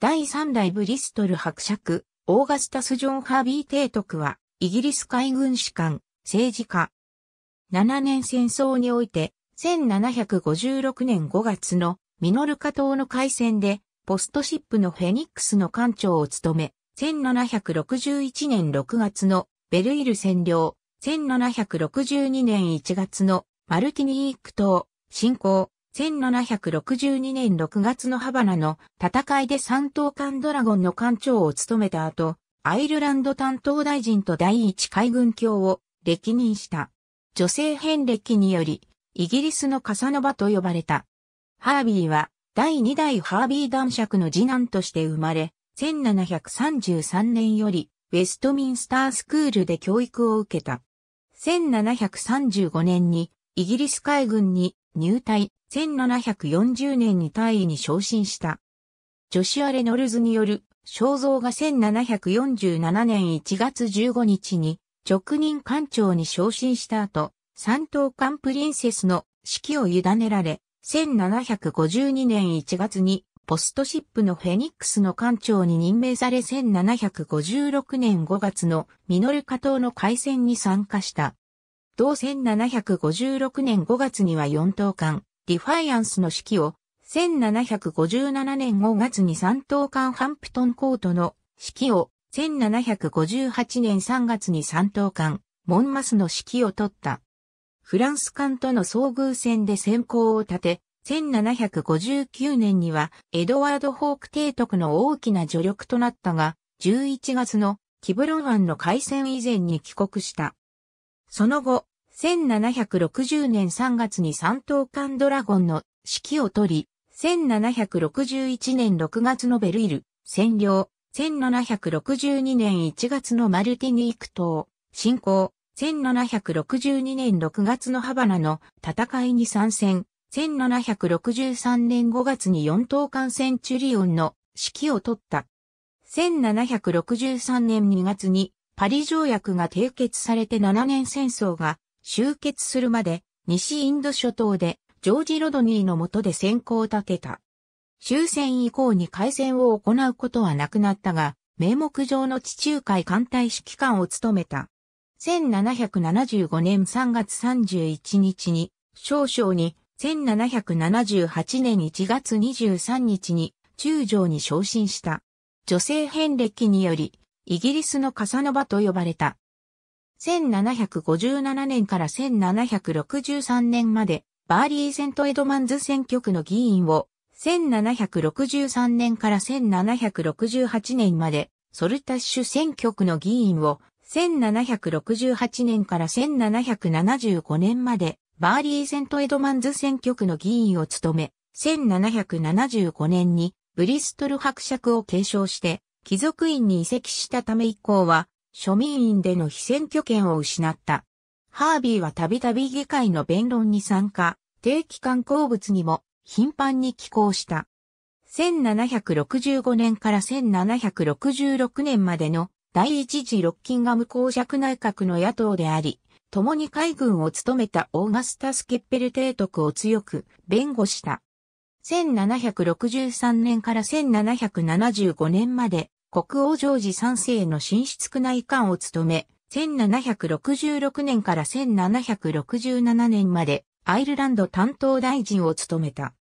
第3代ブリストル伯爵、オーガスタス・ジョン・ハービー提督は、イギリス海軍士官、政治家。7年戦争において、1756年5月のミノルカ島の海戦で、ポストシップのフェニックスの艦長を務め、1761年6月のベルイル占領、1762年1月のマルティニーク島、侵攻、1762年6月のハバナの戦いで三等艦ドラゴンの艦長を務めた後、アイルランド担当大臣と第一海軍卿を歴任した。女性編歴により、イギリスのカサノバと呼ばれた。ハービーは、第二代ハービー男爵の次男として生まれ、1733年より、ウェストミンスタースクールで教育を受けた。1735年に、イギリス海軍に入隊、1740年に大尉に昇進した。ジョシュア・レノルズによる肖像が1747年1月15日に直任官長に昇進した後、三等艦プリンセスの指揮を委ねられ、1752年1月にポストシップのフェニックスの艦長に任命され1756年5月のミノルカ島の海戦に参加した。同1756年5月には四等艦、ディファイアンスの指揮を1757年5月に三等間ハンプトンコートの指揮を1758年3月に三等間モンマスの指揮を取った。フランス艦との遭遇戦で先行を立て、1759年にはエドワード・ホーク提督の大きな助力となったが、11月のキブロン湾の海戦以前に帰国した。その後、1760年3月に三等間ドラゴンの指揮を取り、1761年6月のベルイル、占領、1762年1月のマルティニーク島、侵攻、1762年6月のハバナの戦いに参戦、1763年5月に四等間センチュリオンの指揮を取った。1763年2月にパリ条約が締結されて7年戦争が終結するまで西インド諸島でジョージ・ロドニーの下で先行を立てた。終戦以降に海戦を行うことはなくなったが、名目上の地中海艦隊指揮官を務めた。1775年3月31日に、少々に、1778年1月23日に、中将に昇進した。女性変歴により、イギリスのカサノバと呼ばれた。1757年から1763年まで、バーリーセントエドマンズ選挙区の議員を、1763年から1768年まで、ソルタッシュ選挙区の議員を、1768年から1775年まで、バーリーセントエドマンズ選挙区の議員を務め、1775年にブリストル伯爵を継承して、貴族院に移籍したため以降は、庶民院での非選挙権を失った。ハービーはたびたび議会の弁論に参加、定期刊行物にも頻繁に寄稿した。1765年から1766年までの第一次ロッキンガム公爵内閣の野党であり、共に海軍を務めたオーガスタス・ケッペル提督を強く弁護した。1763年から1775年まで国王ジョージ3世の寝室区内官を務め、1766年から1767年までアイルランド担当大臣を務めた。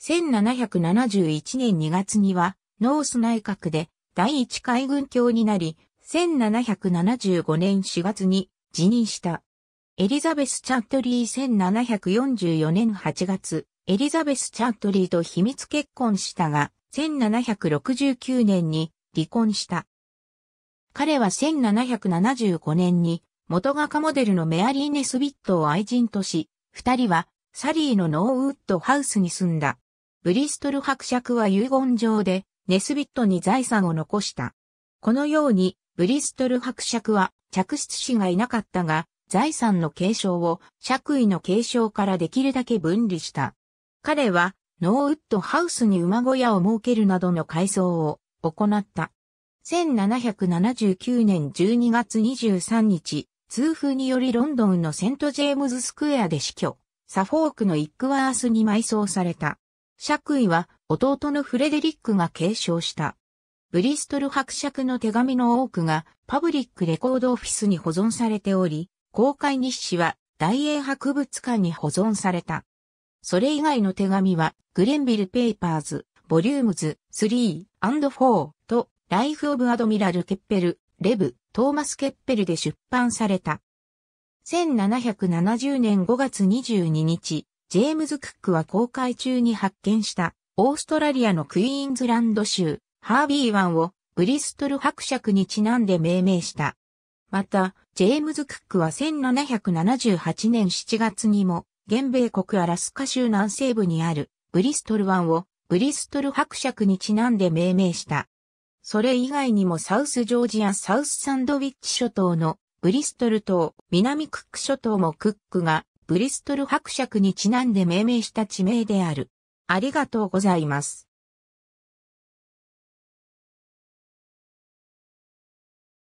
1771年2月にはノース内閣で第一海軍卿になり、1775年4月に辞任した。エリザベス・チャットリー1744年8月、エリザベス・チャットリーと秘密結婚したが、1769年に離婚した。彼は1775年に元画家モデルのメアリー・ネスビットを愛人とし、二人はサリーのノーウッドハウスに住んだ。ブリストル伯爵は遺言状でネスビットに財産を残した。このようにブリストル伯爵は嫡出子がいなかったが、財産の継承を爵位の継承からできるだけ分離した。彼はノーウッドハウスに馬小屋を設けるなどの改装を行った。1779年12月23日、通風によりロンドンのセントジェームズスクエアで死去、サフォークのイックワースに埋葬された。爵位は弟のフレデリックが継承した。ブリストル伯爵の手紙の多くがパブリックレコードオフィスに保存されており、公開日誌は大英博物館に保存された。それ以外の手紙はグレンビルペーパーズ、ボリュームズ 3&4 とライフ・オブ・アドミラル・ケッペル、レブ、トーマス・ケッペルで出版された。1770年5月22日、ジェームズ・クックは公開中に発見したオーストラリアのクイーンズランド州、ハービー湾をブリストル伯爵にちなんで命名した。また、ジェームズ・クックは1778年7月にも、現米国アラスカ州南西部にあるブリストル湾をブリストル伯爵にちなんで命名した。それ以外にもサウスジョージアサウスサンドウィッチ諸島のブリストル島、南クック諸島もクックがブリストル伯爵にちなんで命名した地名である。ありがとうございます。